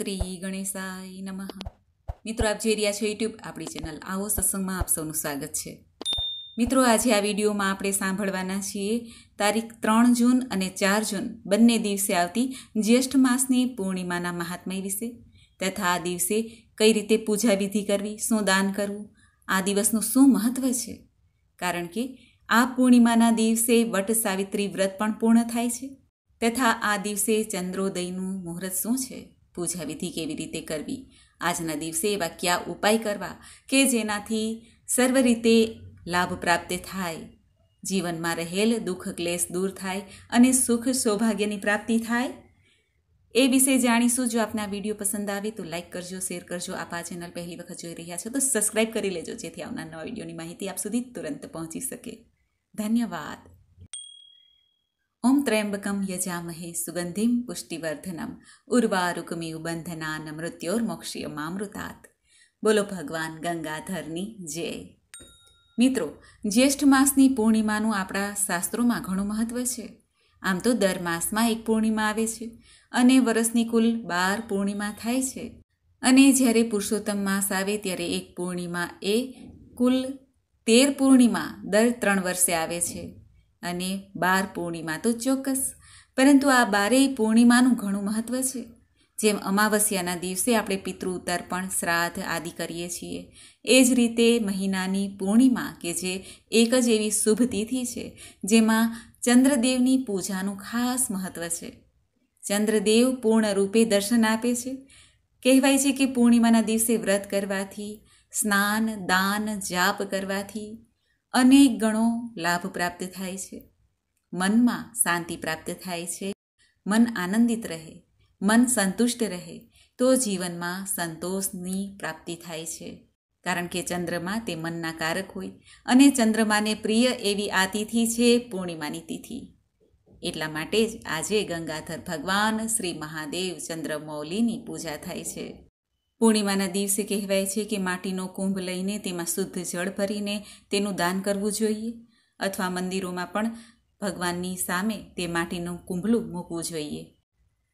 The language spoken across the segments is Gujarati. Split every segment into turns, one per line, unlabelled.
શ્રી ગણેશાય નમઃ મિત્રો આપ જે રહ્યા છો યુટ્યુબ આપણી ચેનલ આવો સત્સંગમાં આપ સૌનું સ્વાગત છે મિત્રો આજે આ વિડીયોમાં આપણે સાંભળવાના છીએ તારીખ ત્રણ જૂન અને ચાર જૂન બંને દિવસે આવતી જ્યેષ્ઠ માસની પૂર્ણિમાના મહાત્મય વિશે તથા આ દિવસે કઈ રીતે પૂજા વિધિ કરવી શું દાન કરવું આ દિવસનું શું મહત્ત્વ છે કારણ કે આ પૂર્ણિમાના દિવસે વટ સાવિત્રી વ્રત પણ પૂર્ણ થાય છે તથા આ દિવસે ચંદ્રોદયનું મુહૂર્ત શું છે પૂજા વિધિ કેવી રીતે કરવી આજના દિવસે એવા કયા ઉપાય કરવા કે જેનાથી સર્વ રીતે લાભ પ્રાપ્ત થાય જીવનમાં રહેલ દુઃખ ક્લેશ દૂર થાય અને સુખ સૌભાગ્યની પ્રાપ્તિ થાય એ વિશે જાણીશું જો આપના આ વિડીયો પસંદ આવે તો લાઇક કરજો શેર કરજો આપ આ ચેનલ પહેલી વખત જોઈ રહ્યા છો તો સબસ્ક્રાઈબ કરી લેજો જેથી આવનાર નવા વિડીયોની માહિતી આપ સુધી તુરંત પહોંચી શકે ધન્યવાદ ઓમ ત્રયંબકમ યજામહે સુગંધિમ પુષ્ટિવર્ધનમ ઉર્વારુકમિયુ બંધનાન મૃત્યોર્મોક્ષિયમામૃતાત બોલો ભગવાન ગંગાધરની જય મિત્રો જ્યેષ્ઠ માસની પૂર્ણિમાનું આપણા શાસ્ત્રોમાં ઘણું મહત્ત્વ છે આમ તો દર માસમાં એક પૂર્ણિમા આવે છે અને વર્ષની કુલ બાર પૂર્ણિમા થાય છે અને જ્યારે પુરુષોત્તમ માસ આવે ત્યારે એક પૂર્ણિમા એ કુલ તેર પૂર્ણિમા દર ત્રણ વર્ષે આવે છે અને બાર પૂર્ણિમા તો ચોક્કસ પરંતુ આ બારેય પૂર્ણિમાનું ઘણું મહત્ત્વ છે જેમ અમાવસ્યાના દિવસે આપણે પિતૃ તર્પણ શ્રાદ્ધ આદિ કરીએ છીએ એ જ રીતે મહિનાની પૂર્ણિમા કે જે એક જ એવી શુભ તિથિ છે જેમાં ચંદ્રદેવની પૂજાનું ખાસ મહત્ત્વ છે ચંદ્રદેવ પૂર્ણ રૂપે દર્શન આપે છે કહેવાય છે કે પૂર્ણિમાના દિવસે વ્રત કરવાથી સ્નાન દાન જાપ કરવાથી અનેક ગણો લાભ પ્રાપ્ત થાય છે મનમાં શાંતિ પ્રાપ્ત થાય છે મન આનંદિત રહે મન સંતુષ્ટ રહે તો જીવનમાં સંતોષની પ્રાપ્તિ થાય છે કારણ કે ચંદ્રમા તે મનના કારક હોય અને ચંદ્રમાને પ્રિય એવી આ તિથિ છે પૂર્ણિમાની તિથિ એટલા માટે જ આજે ગંગાધર ભગવાન શ્રી મહાદેવ ચંદ્રમૌલીની પૂજા થાય છે પૂર્ણિમાના દિવસે કહેવાય છે કે માટીનો કુંભ લઈને તેમાં શુદ્ધ જળ ભરીને તેનું દાન કરવું જોઈએ અથવા મંદિરોમાં પણ ભગવાનની સામે તે માટીનું કુંભલું મૂકવું જોઈએ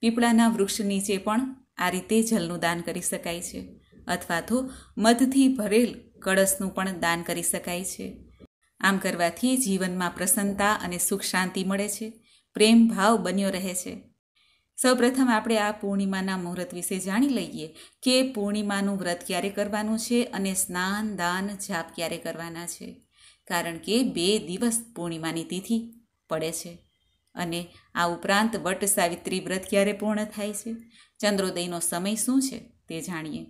પીપળાના વૃક્ષ નીચે પણ આ રીતે જલનું દાન કરી શકાય છે અથવા તો મધથી ભરેલ કળશનું પણ દાન કરી શકાય છે આમ કરવાથી જીવનમાં પ્રસન્નતા અને સુખ શાંતિ મળે છે પ્રેમ ભાવ બન્યો રહે છે સૌપ્રથમ આપણે આ પૂર્ણિમાના મુહૂર્ત વિશે જાણી લઈએ કે પૂર્ણિમાનું વ્રત ક્યારે કરવાનું છે અને સ્નાન દાન જાપ ક્યારે કરવાના છે કારણ કે બે દિવસ પૂર્ણિમાની તિથિ પડે છે અને આ ઉપરાંત વટ સાવિત્રી વ્રત ક્યારે પૂર્ણ થાય છે ચંદ્રોદયનો સમય શું છે તે જાણીએ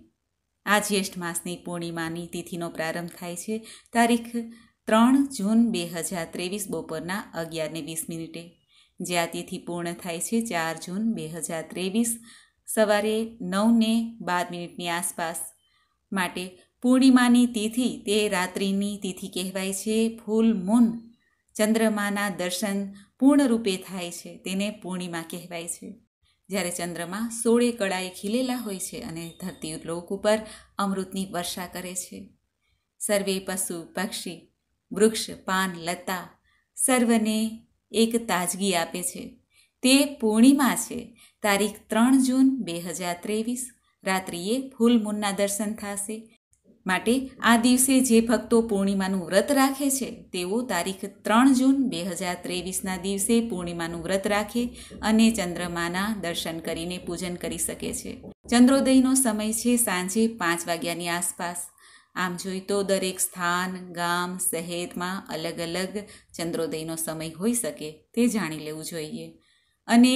આ જ્યેષ્ઠ માસની પૂર્ણિમાની તિથિનો પ્રારંભ થાય છે તારીખ ત્રણ જૂન બે હજાર ત્રેવીસ બપોરના અગિયારને વીસ મિનિટે જે આ તિથિ પૂર્ણ થાય છે ચાર જૂન બે હજાર ત્રેવીસ સવારે નવને બાર મિનિટની આસપાસ માટે પૂર્ણિમાની તિથિ તે રાત્રિની તિથિ કહેવાય છે ફૂલ મૂન ચંદ્રમાના દર્શન પૂર્ણરૂપે થાય છે તેને પૂર્ણિમા કહેવાય છે જ્યારે ચંદ્રમા સોળે કળાએ ખીલેલા હોય છે અને ધરતી લોક ઉપર અમૃતની વર્ષા કરે છે સર્વે પશુ પક્ષી વૃક્ષ પાન લતા સર્વને એક તાજગી આપે છે તે પૂર્ણિમા છે તારીખ ત્રણ જૂન બે હજાર ત્રેવીસ રાત્રિએ ફૂલ મૂનના દર્શન થશે માટે આ દિવસે જે ભક્તો પૂર્ણિમાનું વ્રત રાખે છે તેઓ તારીખ ત્રણ જૂન બે હજાર ત્રેવીસના દિવસે પૂર્ણિમાનું વ્રત રાખે અને ચંદ્રમાના દર્શન કરીને પૂજન કરી શકે છે ચંદ્રોદયનો સમય છે સાંજે પાંચ વાગ્યાની આસપાસ આમ જોઈ તો દરેક સ્થાન ગામ શહેરમાં અલગ અલગ ચંદ્રોદયનો સમય હોઈ શકે તે જાણી લેવું જોઈએ અને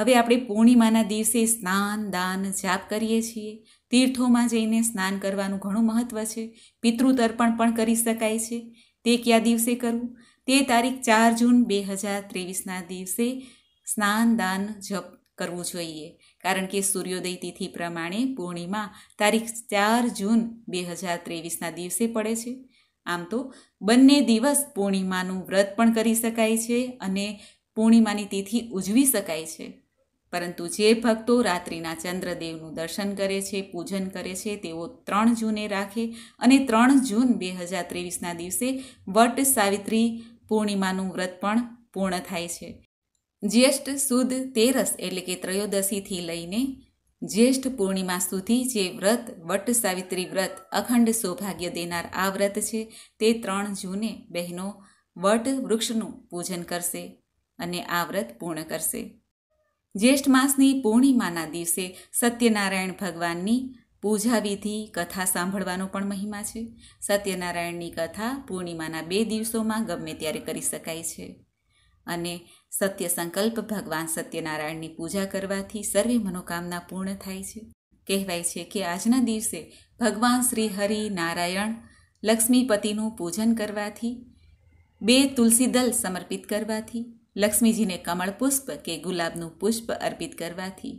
હવે આપણે પૂર્ણિમાના દિવસે સ્નાન દાન જાપ કરીએ છીએ તીર્થોમાં જઈને સ્નાન કરવાનું ઘણું મહત્ત્વ છે પિતૃતર્પણ પણ કરી શકાય છે તે કયા દિવસે કરવું તે તારીખ ચાર જૂન બે હજાર ત્રેવીસના દિવસે સ્નાન દાન જપ કરવું જોઈએ કારણ કે સૂર્યોદય તિથિ પ્રમાણે પૂર્ણિમા તારીખ ચાર જૂન બે હજાર ત્રેવીસના દિવસે પડે છે આમ તો બંને દિવસ પૂર્ણિમાનું વ્રત પણ કરી શકાય છે અને પૂર્ણિમાની તિથિ ઉજવી શકાય છે પરંતુ જે ભક્તો રાત્રિના ચંદ્રદેવનું દર્શન કરે છે પૂજન કરે છે તેઓ ત્રણ જૂને રાખે અને ત્રણ જૂન બે હજાર ત્રેવીસના દિવસે વટ સાવિત્રી પૂર્ણિમાનું વ્રત પણ પૂર્ણ થાય છે જ્યેષ્ઠ સુદ તેરસ એટલે કે ત્રયોદશીથી લઈને જ્યેષ્ઠ પૂર્ણિમા સુધી જે વ્રત વટ સાવિત્રી વ્રત અખંડ સૌભાગ્ય દેનાર આ વ્રત છે તે ત્રણ જૂને બહેનો વટ વૃક્ષનું પૂજન કરશે અને આ વ્રત પૂર્ણ કરશે જ્યેષ્ઠ માસની પૂર્ણિમાના દિવસે સત્યનારાયણ ભગવાનની પૂજા વિધિ કથા સાંભળવાનો પણ મહિમા છે સત્યનારાયણની કથા પૂર્ણિમાના બે દિવસોમાં ગમે ત્યારે કરી શકાય છે અને સત્ય સંકલ્પ ભગવાન સત્યનારાયણની પૂજા કરવાથી સર્વે મનોકામના પૂર્ણ થાય છે કહેવાય છે કે આજના દિવસે ભગવાન શ્રી હરિ નારાયણ લક્ષ્મીપતિનું પૂજન કરવાથી બે તુલસી દલ સમર્પિત કરવાથી લક્ષ્મીજીને કમળ પુષ્પ કે ગુલાબનું પુષ્પ અર્પિત કરવાથી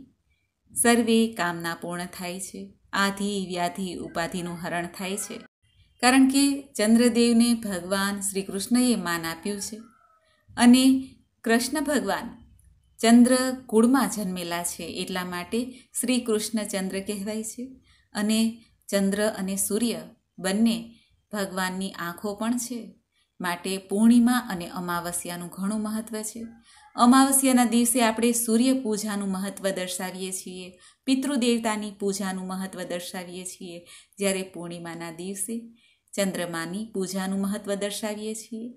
સર્વે કામના પૂર્ણ થાય છે આધિ વ્યાધિ ઉપાધિનું હરણ થાય છે કારણ કે ચંદ્રદેવને ભગવાન શ્રી કૃષ્ણએ માન આપ્યું છે અને કૃષ્ણ ભગવાન ચંદ્ર કુળમાં જન્મેલા છે એટલા માટે શ્રી કૃષ્ણ ચંદ્ર કહેવાય છે અને ચંદ્ર અને સૂર્ય બંને ભગવાનની આંખો પણ છે માટે પૂર્ણિમા અને અમાવસ્યાનું ઘણું મહત્ત્વ છે અમાવસ્યાના દિવસે આપણે સૂર્ય પૂજાનું મહત્ત્વ દર્શાવીએ છીએ પિતૃદેવતાની પૂજાનું મહત્ત્વ દર્શાવીએ છીએ જ્યારે પૂર્ણિમાના દિવસે ચંદ્રમાની પૂજાનું મહત્ત્વ દર્શાવીએ છીએ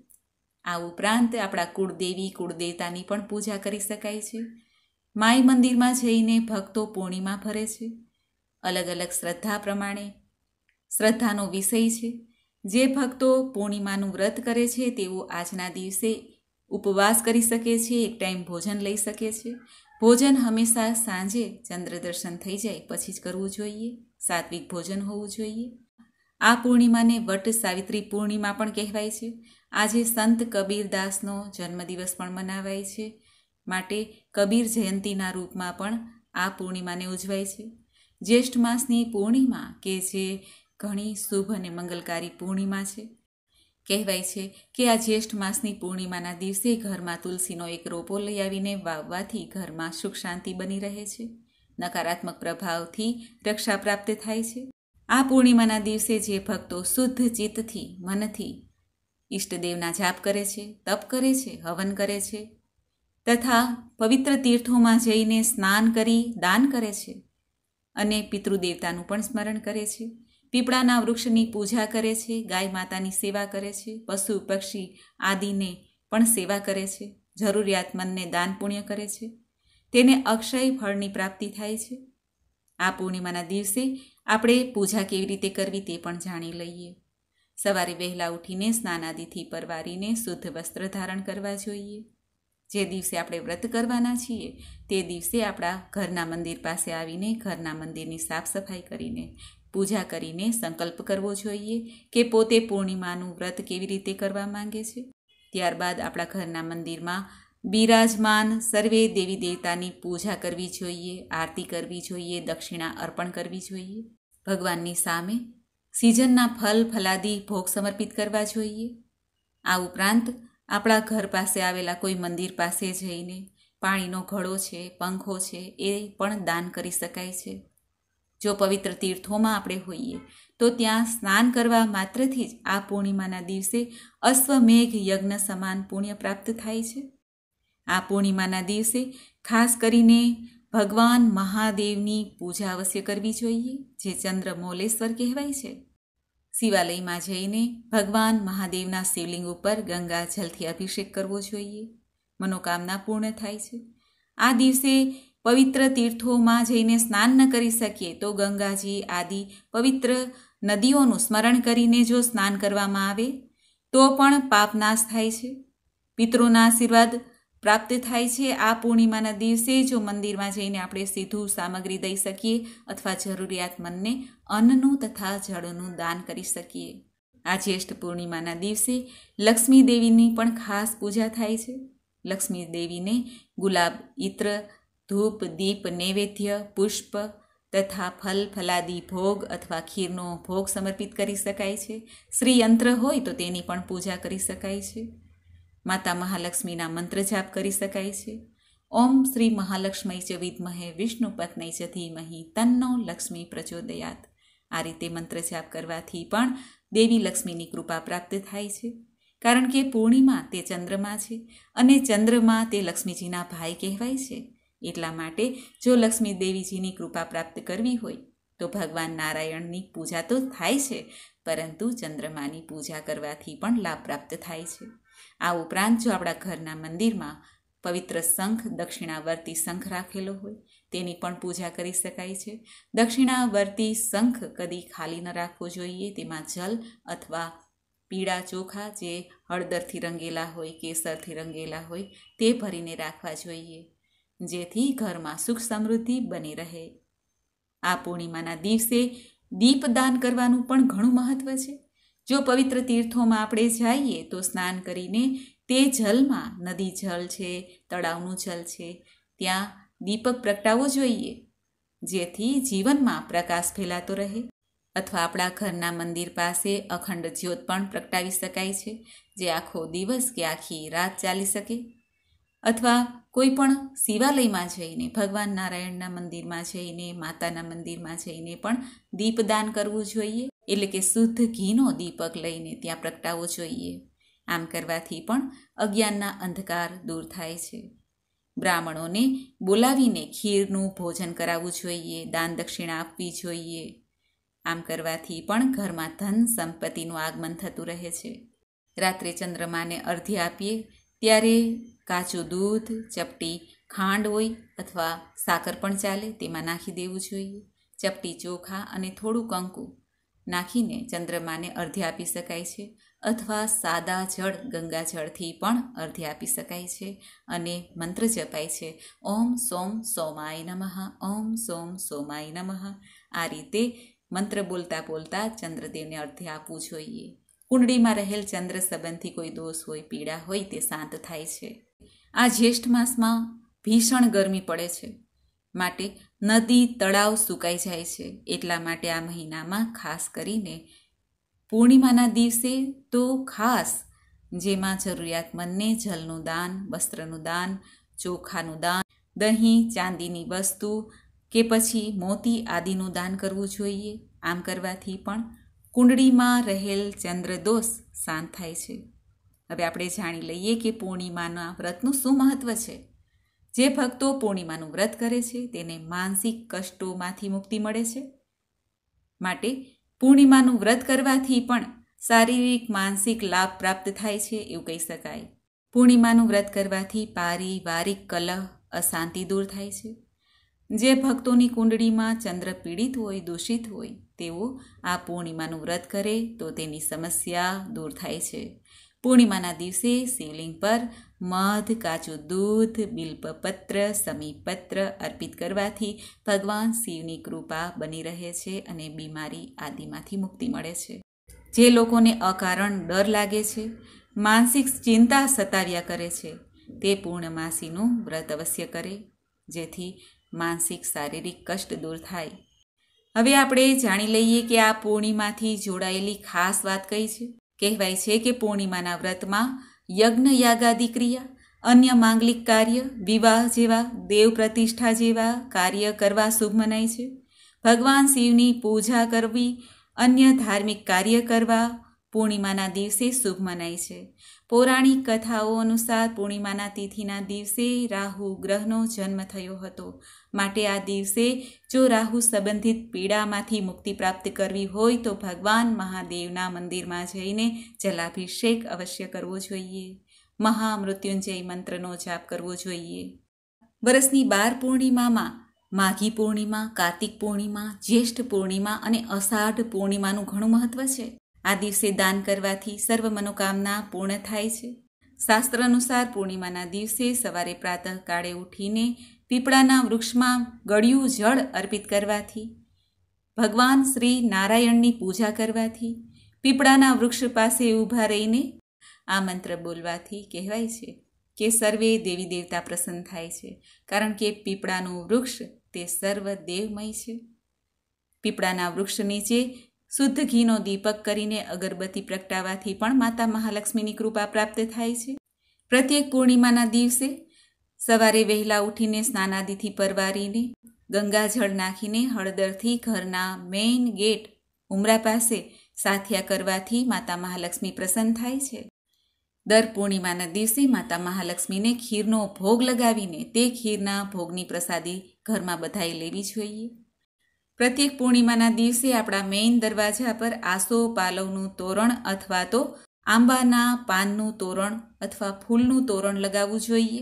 આ ઉપરાંત આપણા કુળદેવી કુળદેવતાની પણ પૂજા કરી શકાય છે માઈ મંદિરમાં જઈને ભક્તો પૂર્ણિમા ફરે છે અલગ અલગ શ્રદ્ધા પ્રમાણે શ્રદ્ધાનો વિષય છે જે ભક્તો પૂર્ણિમાનું વ્રત કરે છે તેઓ આજના દિવસે ઉપવાસ કરી શકે છે એક ટાઈમ ભોજન લઈ શકે છે ભોજન હંમેશા સાંજે ચંદ્રદર્શન થઈ જાય પછી જ કરવું જોઈએ સાત્વિક ભોજન હોવું જોઈએ આ પૂર્ણિમાને વટ સાવિત્રી પૂર્ણિમા પણ કહેવાય છે આજે સંત કબીરદાસનો જન્મદિવસ પણ મનાવાય છે માટે કબીર જયંતિના રૂપમાં પણ આ પૂર્ણિમાને ઉજવાય છે જ્યેષ્ઠ માસની પૂર્ણિમા કે જે ઘણી શુભ અને મંગલકારી પૂર્ણિમા છે કહેવાય છે કે આ જ્યેષ્ઠ માસની પૂર્ણિમાના દિવસે ઘરમાં તુલસીનો એક રોપો લઈ આવીને વાવવાથી ઘરમાં સુખ શાંતિ બની રહે છે નકારાત્મક પ્રભાવથી રક્ષા પ્રાપ્ત થાય છે આ પૂર્ણિમાના દિવસે જે ભક્તો શુદ્ધ ચિત્તથી મનથી ઈષ્ટદેવના જાપ કરે છે તપ કરે છે હવન કરે છે તથા પવિત્ર તીર્થોમાં જઈને સ્નાન કરી દાન કરે છે અને પિતૃદેવતાનું પણ સ્મરણ કરે છે પીપળાના વૃક્ષની પૂજા કરે છે ગાય માતાની સેવા કરે છે પશુ પક્ષી આદિને પણ સેવા કરે છે જરૂરિયાતમંદને દાન પુણ્ય કરે છે તેને અક્ષય ફળની પ્રાપ્તિ થાય છે આ પૂર્ણિમાના દિવસે આપણે પૂજા કેવી રીતે કરવી તે પણ જાણી લઈએ સવારે વહેલા ઉઠીને સ્નાનાદિથી પરવારીને શુદ્ધ વસ્ત્ર ધારણ કરવા જોઈએ જે દિવસે આપણે વ્રત કરવાના છીએ તે દિવસે આપણા ઘરના મંદિર પાસે આવીને ઘરના મંદિરની સાફ સફાઈ કરીને પૂજા કરીને સંકલ્પ કરવો જોઈએ કે પોતે પૂર્ણિમાનું વ્રત કેવી રીતે કરવા માંગે છે ત્યારબાદ આપણા ઘરના મંદિરમાં બિરાજમાન સર્વે દેવી દેવતાની પૂજા કરવી જોઈએ આરતી કરવી જોઈએ દક્ષિણા અર્પણ કરવી જોઈએ ભગવાનની સામે સિઝનના ફલ ફલાદી ભોગ સમર્પિત કરવા જોઈએ આ ઉપરાંત આપણા ઘર પાસે આવેલા કોઈ મંદિર પાસે જઈને પાણીનો ઘડો છે પંખો છે એ પણ દાન કરી શકાય છે જો પવિત્ર તીર્થોમાં આપણે હોઈએ તો ત્યાં સ્નાન કરવા માત્રથી જ આ પૂર્ણિમાના દિવસે અશ્વમેઘ યજ્ઞ સમાન પુણ્ય પ્રાપ્ત થાય છે આ પૂર્ણિમાના દિવસે ખાસ કરીને ભગવાન મહાદેવની પૂજા અવશ્ય કરવી જોઈએ જે ચંદ્ર મોલેશ્વર કહેવાય છે શિવાલયમાં જઈને ભગવાન મહાદેવના શિવલિંગ ઉપર ગંગા જલથી અભિષેક કરવો જોઈએ મનોકામના પૂર્ણ થાય છે આ દિવસે પવિત્ર તીર્થોમાં જઈને સ્નાન ન કરી શકીએ તો ગંગાજી આદિ પવિત્ર નદીઓનું સ્મરણ કરીને જો સ્નાન કરવામાં આવે તો પણ પાપ નાશ થાય છે પિતૃના આશીર્વાદ પ્રાપ્ત થાય છે આ પૂર્ણિમાના દિવસે જો મંદિરમાં જઈને આપણે સીધું સામગ્રી દઈ શકીએ અથવા જરૂરિયાતમંદને અન્નનું તથા જળનું દાન કરી શકીએ આ જ્યેષ્ઠ પૂર્ણિમાના દિવસે લક્ષ્મી દેવીની પણ ખાસ પૂજા થાય છે લક્ષ્મી દેવીને ગુલાબ ઇત્ર ધૂપ દીપ નૈવેદ્ય પુષ્પ તથા ફલ ફલાદી ભોગ અથવા ખીરનો ભોગ સમર્પિત કરી શકાય છે શ્રીયંત્ર હોય તો તેની પણ પૂજા કરી શકાય છે માતા મહાલક્ષ્મીના મંત્ર જાપ કરી શકાય છે ઓમ શ્રી મહાલક્ષ્મી ચ વિદ્મહે વિષ્ણુ પત્ની ચ તન્નો લક્ષ્મી પ્રચોદયાત આ રીતે મંત્ર જાપ કરવાથી પણ દેવી લક્ષ્મીની કૃપા પ્રાપ્ત થાય છે કારણ કે પૂર્ણિમા તે ચંદ્રમા છે અને ચંદ્રમાં તે લક્ષ્મીજીના ભાઈ કહેવાય છે એટલા માટે જો લક્ષ્મી દેવીજીની કૃપા પ્રાપ્ત કરવી હોય તો ભગવાન નારાયણની પૂજા તો થાય છે પરંતુ ચંદ્રમાની પૂજા કરવાથી પણ લાભ પ્રાપ્ત થાય છે આ ઉપરાંત જો આપણા ઘરના મંદિરમાં પવિત્ર શંખ દક્ષિણાવર્તી શંખ રાખેલો હોય તેની પણ પૂજા કરી શકાય છે દક્ષિણાવર્તી શંખ કદી ખાલી ન રાખવો જોઈએ તેમાં જલ અથવા પીળા ચોખા જે હળદરથી રંગેલા હોય કેસરથી રંગેલા હોય તે ભરીને રાખવા જોઈએ જેથી ઘરમાં સુખ સમૃદ્ધિ બની રહે આ પૂર્ણિમાના દિવસે દીપદાન કરવાનું પણ ઘણું મહત્ત્વ છે જો પવિત્ર તીર્થોમાં આપણે જઈએ તો સ્નાન કરીને તે જલમાં નદી જળ છે તળાવનું જળ છે ત્યાં દીપક પ્રગટાવવો જોઈએ જેથી જીવનમાં પ્રકાશ ફેલાતો રહે અથવા આપણા ઘરના મંદિર પાસે અખંડ જ્યોત પણ પ્રગટાવી શકાય છે જે આખો દિવસ કે આખી રાત ચાલી શકે અથવા કોઈ પણ શિવાલયમાં જઈને ભગવાન નારાયણના મંદિરમાં જઈને માતાના મંદિરમાં જઈને પણ દીપદાન કરવું જોઈએ એટલે કે શુદ્ધ ઘીનો દીપક લઈને ત્યાં પ્રગટાવવો જોઈએ આમ કરવાથી પણ અજ્ઞાનના અંધકાર દૂર થાય છે બ્રાહ્મણોને બોલાવીને ખીરનું ભોજન કરાવવું જોઈએ દાન દક્ષિણા આપવી જોઈએ આમ કરવાથી પણ ઘરમાં ધન સંપત્તિનું આગમન થતું રહે છે રાત્રે ચંદ્રમાને અર્ધ્ય આપીએ ત્યારે કાચું દૂધ ચપટી ખાંડ હોય અથવા સાકર પણ ચાલે તેમાં નાખી દેવું જોઈએ ચપટી ચોખા અને થોડું કંકુ નાખીને ચંદ્રમાને અર્ધે આપી શકાય છે અથવા સાદા જળ ગંગા જળથી પણ અર્ધે આપી શકાય છે અને મંત્ર જપાય છે ઓમ સોમ સોમાય નમઃ ઓમ સોમ સોમાય નમઃ આ રીતે મંત્ર બોલતા બોલતા ચંદ્રદેવને અર્ધે આપવું જોઈએ કુંડળીમાં રહેલ ચંદ્ર સંબંધી કોઈ દોષ હોય પીડા હોય તે શાંત થાય છે આ જ્યેષ્ઠ માસમાં ભીષણ ગરમી પડે છે માટે નદી તળાવ સુકાઈ જાય છે એટલા માટે આ મહિનામાં ખાસ કરીને પૂર્ણિમાના દિવસે તો ખાસ જેમાં જરૂરિયાતમંદને જલનું દાન વસ્ત્રનું દાન ચોખાનું દાન દહીં ચાંદીની વસ્તુ કે પછી મોતી આદિનું દાન કરવું જોઈએ આમ કરવાથી પણ કુંડળીમાં રહેલ ચંદ્રદોષ શાંત થાય છે હવે આપણે જાણી લઈએ કે પૂર્ણિમાના વ્રતનું શું મહત્ત્વ છે જે ભક્તો પૂર્ણિમાનું વ્રત કરે છે તેને માનસિક કષ્ટોમાંથી મુક્તિ મળે છે માટે પૂર્ણિમાનું વ્રત કરવાથી પણ શારીરિક માનસિક લાભ પ્રાપ્ત થાય છે એવું કહી શકાય પૂર્ણિમાનું વ્રત કરવાથી પારિવારિક કલહ અશાંતિ દૂર થાય છે જે ભક્તોની કુંડળીમાં ચંદ્ર પીડિત હોય દૂષિત હોય તેઓ આ પૂર્ણિમાનું વ્રત કરે તો તેની સમસ્યા દૂર થાય છે પૂર્ણિમાના દિવસે શિવલિંગ પર મધ કાચું દૂધ બિલ્પપત્ર સમીપત્ર અર્પિત કરવાથી ભગવાન શિવની કૃપા બની રહે છે અને બીમારી આદિમાંથી મુક્તિ મળે છે જે લોકોને અકારણ ડર લાગે છે માનસિક ચિંતા સતાવ્યા કરે છે તે પૂર્ણમાસીનું વ્રત અવશ્ય કરે જેથી માનસિક શારીરિક કષ્ટ દૂર થાય હવે આપણે જાણી લઈએ કે આ પૂર્ણિમાથી જોડાયેલી ખાસ વાત કઈ છે કહેવાય છે કે પૂર્ણિમાના વ્રતમાં યજ્ઞ યાગાદી ક્રિયા અન્ય માંગલિક કાર્ય વિવાહ જેવા દેવ પ્રતિષ્ઠા જેવા કાર્ય કરવા શુભ મનાય છે ભગવાન શિવની પૂજા કરવી અન્ય ધાર્મિક કાર્ય કરવા પૂર્ણિમાના દિવસે શુભ મનાય છે પૌરાણિક કથાઓ અનુસાર પૂર્ણિમાના તિથિના દિવસે રાહુ ગ્રહનો જન્મ થયો હતો માટે આ દિવસે જો રાહુ સંબંધિત પીડામાંથી મુક્તિ પ્રાપ્ત કરવી હોય તો ભગવાન મહાદેવના મંદિરમાં જઈને જલાભિષેક અવશ્ય કરવો જોઈએ મહામૃત્યુંજય મંત્રનો જાપ કરવો જોઈએ વરસની બાર પૂર્ણિમામાં માઘી પૂર્ણિમા કાર્તિક પૂર્ણિમા જ્યેષ્ઠ પૂર્ણિમા અને અષાઢ પૂર્ણિમાનું ઘણું મહત્ત્વ છે આ દિવસે દાન કરવાથી સર્વ મનોકામના પૂર્ણ થાય છે શાસ્ત્ર અનુસાર પૂર્ણિમાના દિવસે સવારે પ્રાતઃકાળે ઉઠીને પીપળાના વૃક્ષમાં ગળ્યું જળ અર્પિત કરવાથી ભગવાન શ્રી નારાયણની પૂજા કરવાથી પીપળાના વૃક્ષ પાસે ઊભા રહીને આ મંત્ર બોલવાથી કહેવાય છે કે સર્વે દેવી દેવતા પ્રસન્ન થાય છે કારણ કે પીપળાનું વૃક્ષ તે સર્વ દેવમય છે પીપળાના વૃક્ષ નીચે શુદ્ધ ઘીનો દીપક કરીને અગરબત્તી પ્રગટાવાથી પણ માતા મહાલક્ષ્મીની કૃપા પ્રાપ્ત થાય છે પ્રત્યેક પૂર્ણિમાના દિવસે સવારે વહેલા ઉઠીને સ્નાનાદિથી પરવારીને ગંગાજળ નાખીને હળદરથી ઘરના મેઇન ગેટ ઉમરા પાસે સાથિયા કરવાથી માતા મહાલક્ષ્મી પ્રસન્ન થાય છે દર પૂર્ણિમાના દિવસે માતા મહાલક્ષ્મીને ખીરનો ભોગ લગાવીને તે ખીરના ભોગની પ્રસાદી ઘરમાં બધાએ લેવી જોઈએ પ્રત્યેક પૂર્ણિમાના દિવસે આપણા મેઇન દરવાજા પર આસો પાલવનું તોરણ અથવા તો આંબાના પાનનું તોરણ અથવા ફૂલનું તોરણ લગાવવું જોઈએ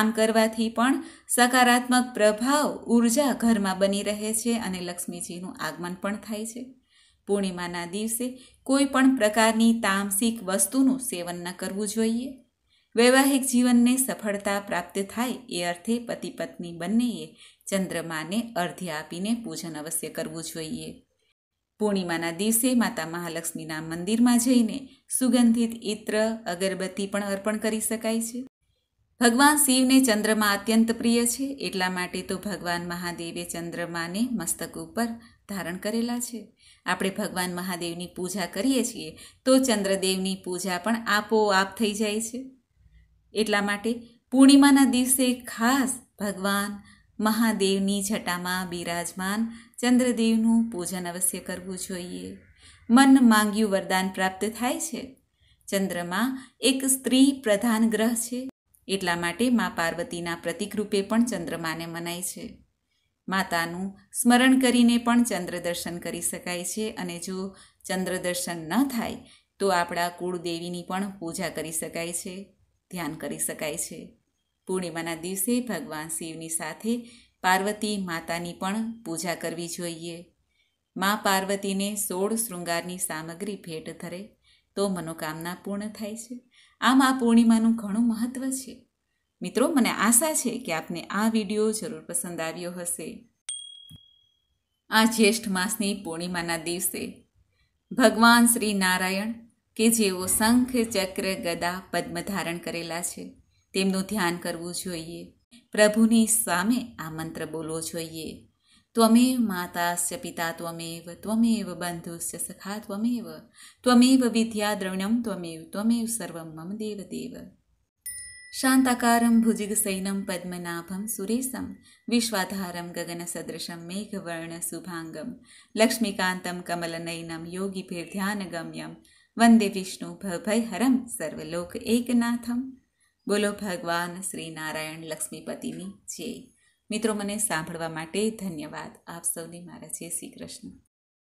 આમ કરવાથી પણ સકારાત્મક પ્રભાવ ઉર્જા ઘરમાં બની રહે છે અને લક્ષ્મીજીનું આગમન પણ થાય છે પૂર્ણિમાના દિવસે કોઈ પણ પ્રકારની તામસિક વસ્તુનું સેવન ન કરવું જોઈએ વૈવાહિક જીવનને સફળતા પ્રાપ્ત થાય એ અર્થે પતિ પત્ની બંનેએ ચંદ્રમાને અર્ધ્ય આપીને પૂજન અવશ્ય કરવું જોઈએ પૂર્ણિમાના દિવસે માતા મહાલક્ષ્મીના મંદિરમાં જઈને સુગંધિત ઇત્ર અગરબત્તી પણ અર્પણ કરી શકાય છે ભગવાન શિવને ચંદ્રમા અત્યંત પ્રિય છે એટલા માટે તો ભગવાન મહાદેવે ચંદ્રમાને મસ્તક ઉપર ધારણ કરેલા છે આપણે ભગવાન મહાદેવની પૂજા કરીએ છીએ તો ચંદ્રદેવની પૂજા પણ આપોઆપ થઈ જાય છે એટલા માટે પૂર્ણિમાના દિવસે ખાસ ભગવાન મહાદેવની જટામાં બિરાજમાન ચંદ્રદેવનું પૂજન અવશ્ય કરવું જોઈએ મન માંગ્યું વરદાન પ્રાપ્ત થાય છે ચંદ્રમાં એક સ્ત્રી પ્રધાન ગ્રહ છે એટલા માટે મા પાર્વતીના પ્રતિકરૂપે પણ ચંદ્રમાને મનાય છે માતાનું સ્મરણ કરીને પણ ચંદ્ર દર્શન કરી શકાય છે અને જો ચંદ્ર દર્શન ન થાય તો આપણા કુળદેવીની પણ પૂજા કરી શકાય છે ધ્યાન કરી શકાય છે પૂર્ણિમાના દિવસે ભગવાન શિવની સાથે પાર્વતી માતાની પણ પૂજા કરવી જોઈએ મા પાર્વતીને સોળ શૃંગારની સામગ્રી ભેટ ધરે તો મનોકામના પૂર્ણ થાય છે આમ આ પૂર્ણિમાનું ઘણું મહત્ત્વ છે મિત્રો મને આશા છે કે આપને આ વિડીયો જરૂર પસંદ આવ્યો હશે આ જ્યેષ્ઠ માસની પૂર્ણિમાના દિવસે ભગવાન શ્રી નારાયણ કે જેઓ શંખ ચક્ર ગદા પદ્મ ધારણ કરેલા છે તેમનું ધ્યાન કરવું જોઈએ પ્રભુની સામે આ મંત્ર બોલવો જોઈએ ત્વમેવ માતાશ્ચ પિતા ત્વમેવ ત્વમેવ બંધુશ્ચ સખા ત્વમેવ ત્વમેવ વિદ્યા દ્રવિણમ ત્વમેવ ત્વમેવ સર્વમ મમ દેવદેવ શાંતાકારમ ભુજગસૈનમ પદ્મનાભમ સુરેશમ વિશ્વાધારમ ગગન ગગનસદૃશમ મેઘવર્ણ શુભાંગમ લક્ષ્મીકાંતમ કમલનયનમ ધ્યાનગમ્યમ વંદે વિષ્ણુ ભય હરમ સર્વલોક એકનાથમ બોલો ભગવાન શ્રી નારાયણ લક્ષ્મીપતિની જય મિત્રો મને સાંભળવા માટે ધન્યવાદ આપ સૌને મારા જય શ્રી કૃષ્ણ